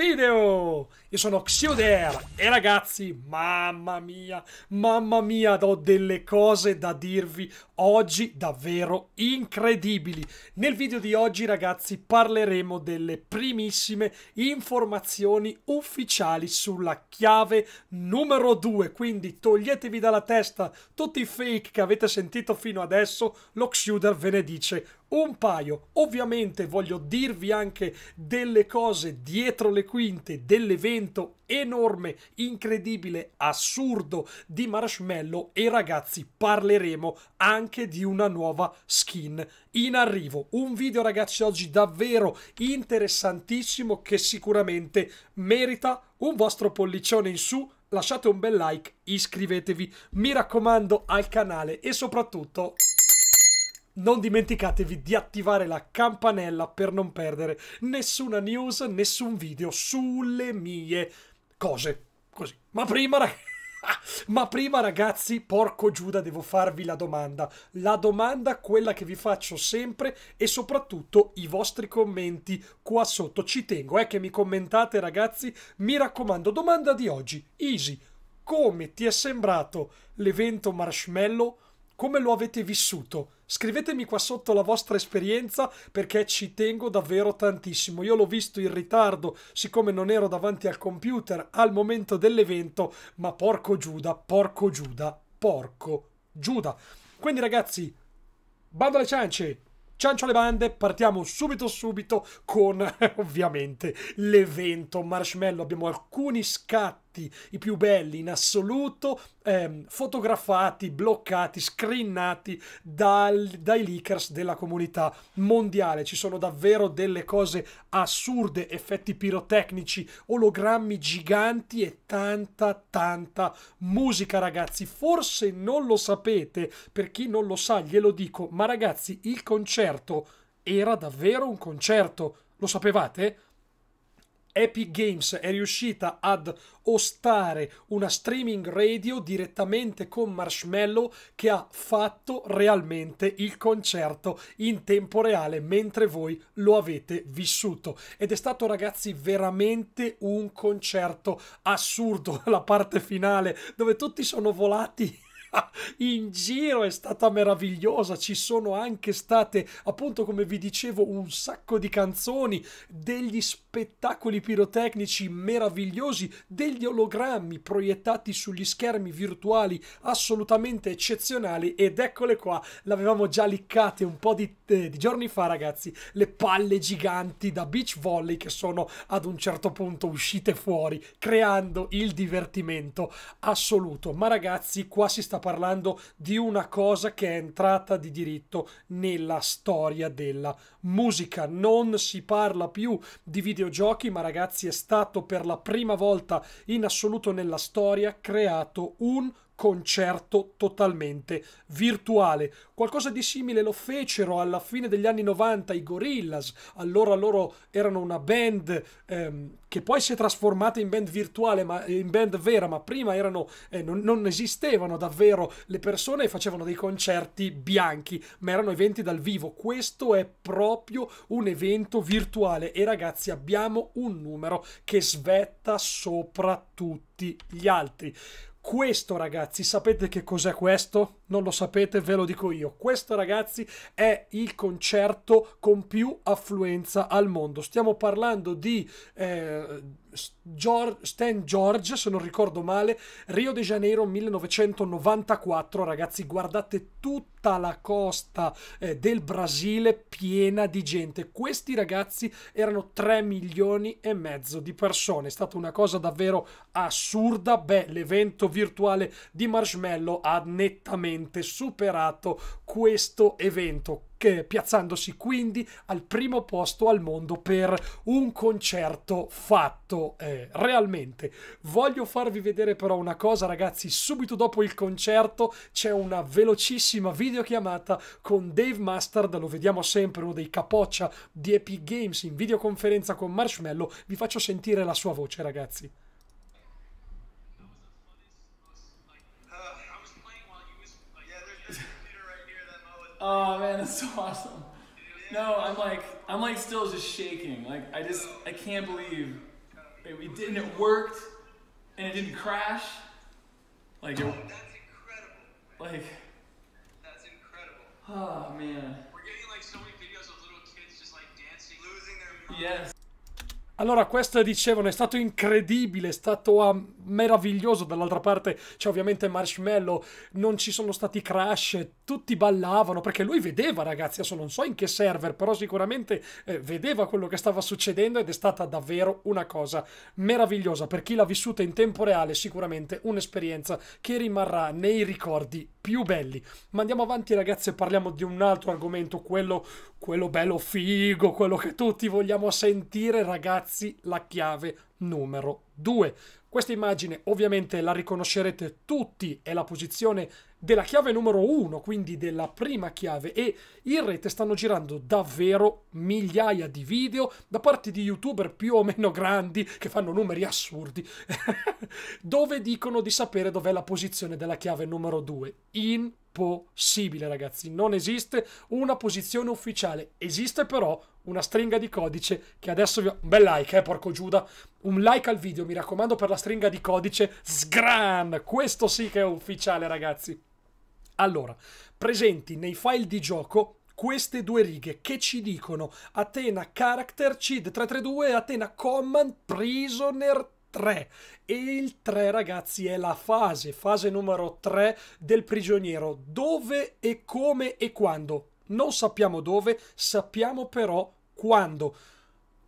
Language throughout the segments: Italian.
video! Io sono Xioder e ragazzi, mamma mia, mamma mia, ho delle cose da dirvi oggi davvero incredibili. Nel video di oggi ragazzi parleremo delle primissime informazioni ufficiali sulla chiave numero 2, quindi toglietevi dalla testa tutti i fake che avete sentito fino adesso, lo Xioder ve ne dice un paio. Ovviamente voglio dirvi anche delle cose dietro le quinte dell'evento enorme, incredibile, assurdo di Marshmallow e ragazzi parleremo anche di una nuova skin in arrivo. Un video ragazzi oggi davvero interessantissimo che sicuramente merita un vostro pollicione in su lasciate un bel like, iscrivetevi, mi raccomando al canale e soprattutto non dimenticatevi di attivare la campanella per non perdere nessuna news, nessun video sulle mie cose. Così. Ma prima, rag... Ma prima ragazzi, porco Giuda, devo farvi la domanda. La domanda, quella che vi faccio sempre e soprattutto i vostri commenti qua sotto. Ci tengo, eh, che mi commentate ragazzi. Mi raccomando, domanda di oggi, easy. Come ti è sembrato l'evento Marshmallow? come lo avete vissuto. Scrivetemi qua sotto la vostra esperienza perché ci tengo davvero tantissimo. Io l'ho visto in ritardo siccome non ero davanti al computer al momento dell'evento, ma porco Giuda, porco Giuda, porco Giuda. Quindi ragazzi, bando alle ciance! Ciancio alle bande, partiamo subito subito con ovviamente l'evento marshmallow. Abbiamo alcuni scatti i più belli in assoluto, ehm, fotografati, bloccati, screenati dal, dai leakers della comunità mondiale. Ci sono davvero delle cose assurde, effetti pirotecnici, ologrammi giganti e tanta, tanta musica, ragazzi. Forse non lo sapete, per chi non lo sa glielo dico, ma ragazzi, il concerto era davvero un concerto. Lo sapevate? Epic Games è riuscita ad ostare una streaming radio direttamente con Marshmallow che ha fatto realmente il concerto in tempo reale mentre voi lo avete vissuto ed è stato ragazzi veramente un concerto assurdo la parte finale dove tutti sono volati in giro è stata meravigliosa. Ci sono anche state, appunto, come vi dicevo, un sacco di canzoni, degli spazi spettacoli pirotecnici meravigliosi, degli ologrammi proiettati sugli schermi virtuali assolutamente eccezionali ed eccole qua, l'avevamo già liccate un po' di, eh, di giorni fa ragazzi, le palle giganti da beach volley che sono ad un certo punto uscite fuori, creando il divertimento assoluto. Ma ragazzi, qua si sta parlando di una cosa che è entrata di diritto nella storia della musica, non si parla più di video videogiochi, ma ragazzi è stato per la prima volta in assoluto nella storia creato un concerto totalmente virtuale. Qualcosa di simile lo fecero alla fine degli anni 90 i Gorillaz, allora loro erano una band ehm, che poi si è trasformata in band virtuale, ma in band vera, ma prima erano, eh, non, non, esistevano davvero le persone facevano dei concerti bianchi, ma erano eventi dal vivo. Questo è proprio un evento virtuale e ragazzi abbiamo un numero che svetta sopra tutti gli altri. Questo ragazzi, sapete che cos'è questo? non lo sapete, ve lo dico io. Questo, ragazzi, è il concerto con più affluenza al mondo. Stiamo parlando di eh, George, Stan George, se non ricordo male, Rio de Janeiro 1994. Ragazzi, guardate tutta la costa eh, del Brasile piena di gente. Questi ragazzi erano 3 milioni e mezzo di persone. È stata una cosa davvero assurda. Beh, l'evento virtuale di Marshmallow ha nettamente ampiamente superato questo evento, che, piazzandosi quindi al primo posto al mondo per un concerto fatto eh, realmente. Voglio farvi vedere però una cosa ragazzi, subito dopo il concerto c'è una velocissima videochiamata con Dave Mustard, lo vediamo sempre, uno dei capoccia di Epic Games in videoconferenza con Marshmallow, vi faccio sentire la sua voce ragazzi. Oh man, that's so awesome. No, I'm like, I'm like still just shaking. Like I just, I can't believe it, it didn't. It worked, and it didn't crash. Like it. that's incredible. Like. That's incredible. Oh man. We're getting like so many videos of little kids just like dancing, losing their. minds. Yes. Allora, questo dicevano è stato incredibile, è stato um, meraviglioso. Dall'altra parte c'è ovviamente Marshmallow, non ci sono stati crash, tutti ballavano perché lui vedeva, ragazzi. Adesso non so in che server, però sicuramente eh, vedeva quello che stava succedendo ed è stata davvero una cosa meravigliosa. Per chi l'ha vissuta in tempo reale, sicuramente un'esperienza che rimarrà nei ricordi più belli. Ma andiamo avanti, ragazzi, e parliamo di un altro argomento, quello, quello bello figo, quello che tutti vogliamo sentire, ragazzi ragazzi la chiave numero 2. Questa immagine ovviamente la riconoscerete tutti, è la posizione della chiave numero 1, quindi della prima chiave e in rete stanno girando davvero migliaia di video da parte di youtuber più o meno grandi che fanno numeri assurdi dove dicono di sapere dov'è la posizione della chiave numero 2. Impossibile ragazzi, non esiste una posizione ufficiale, esiste però una stringa di codice che adesso vi ho... Un bel like, eh, porco Giuda. Un like al video, mi raccomando, per la stringa di codice SGRAN. Questo sì che è ufficiale, ragazzi. Allora, presenti nei file di gioco queste due righe che ci dicono Atena Character CID 332 e Atena Command Prisoner 3 e il 3 ragazzi è la fase, fase numero 3 del prigioniero, dove e come e quando non sappiamo dove, sappiamo però quando.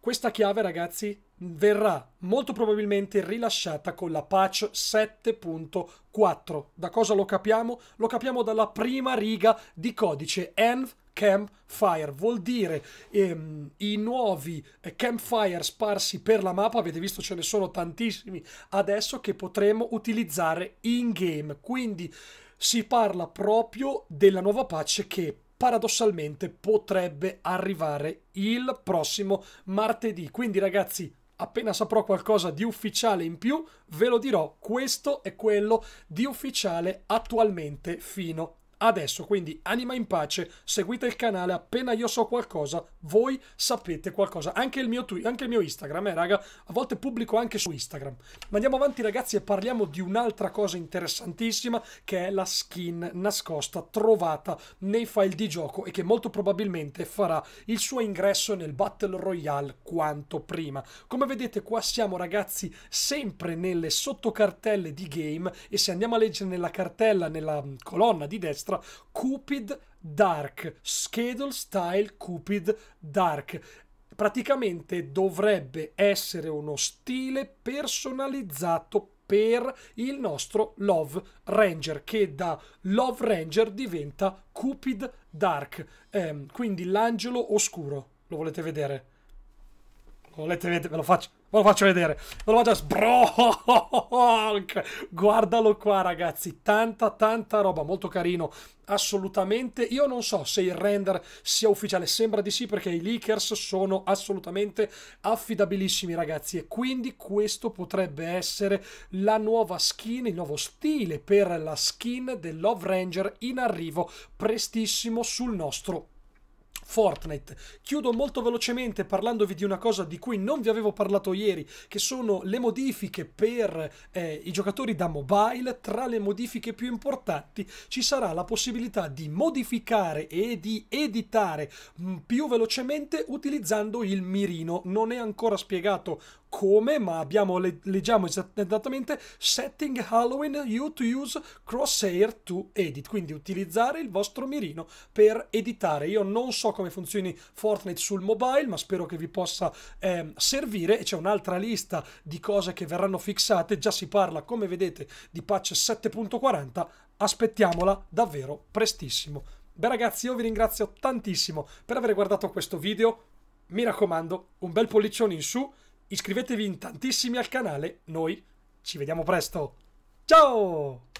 Questa chiave, ragazzi, verrà molto probabilmente rilasciata con la patch 7.4. Da cosa lo capiamo? Lo capiamo dalla prima riga di codice env campfire vuol dire ehm, i nuovi campfire sparsi per la mappa avete visto ce ne sono tantissimi adesso che potremo utilizzare in game quindi si parla proprio della nuova patch che paradossalmente potrebbe arrivare il prossimo martedì. Quindi ragazzi, appena saprò qualcosa di ufficiale in più, ve lo dirò. Questo è quello di ufficiale attualmente fino adesso. Quindi anima in pace, seguite il canale, appena io so qualcosa, voi sapete qualcosa. Anche il mio, anche il mio Instagram, eh raga, a volte pubblico anche su Instagram. Ma andiamo avanti ragazzi e parliamo di un'altra cosa interessantissima che è la skin nascosta trovata nei file di gioco e che molto probabilmente farà il suo ingresso nel Battle Royale quanto prima. Come vedete qua siamo ragazzi sempre nelle sottocartelle di game e se andiamo a leggere nella cartella, nella colonna di destra, nostra Cupid Dark, Schedule Style Cupid Dark praticamente dovrebbe essere uno stile personalizzato per il nostro Love Ranger che da Love Ranger diventa Cupid Dark eh, quindi l'angelo oscuro lo volete vedere lo volete vedere ve lo faccio Ve lo faccio vedere. Ve lo faccio... Sbrock! Guardalo qua, ragazzi. Tanta, tanta roba. Molto carino. Assolutamente. Io non so se il render sia ufficiale. Sembra di sì perché i leakers sono assolutamente affidabilissimi, ragazzi. E quindi questo potrebbe essere la nuova skin, il nuovo stile per la skin del Love Ranger in arrivo prestissimo sul nostro Fortnite. Chiudo molto velocemente parlandovi di una cosa di cui non vi avevo parlato ieri, che sono le modifiche per eh, i giocatori da mobile. Tra le modifiche più importanti ci sarà la possibilità di modificare e di editare mm, più velocemente utilizzando il mirino. Non è ancora spiegato come, ma abbiamo, le, leggiamo esattamente setting Halloween you to use crosshair to edit, quindi utilizzare il vostro mirino per editare. Io non so come funzioni Fortnite sul mobile, ma spero che vi possa eh, servire e c'è un'altra lista di cose che verranno fissate, già si parla, come vedete, di patch 7.40, aspettiamola davvero prestissimo. Beh ragazzi, io vi ringrazio tantissimo per aver guardato questo video. Mi raccomando, un bel pollicione in su iscrivetevi in tantissimi al canale, noi ci vediamo presto, ciao!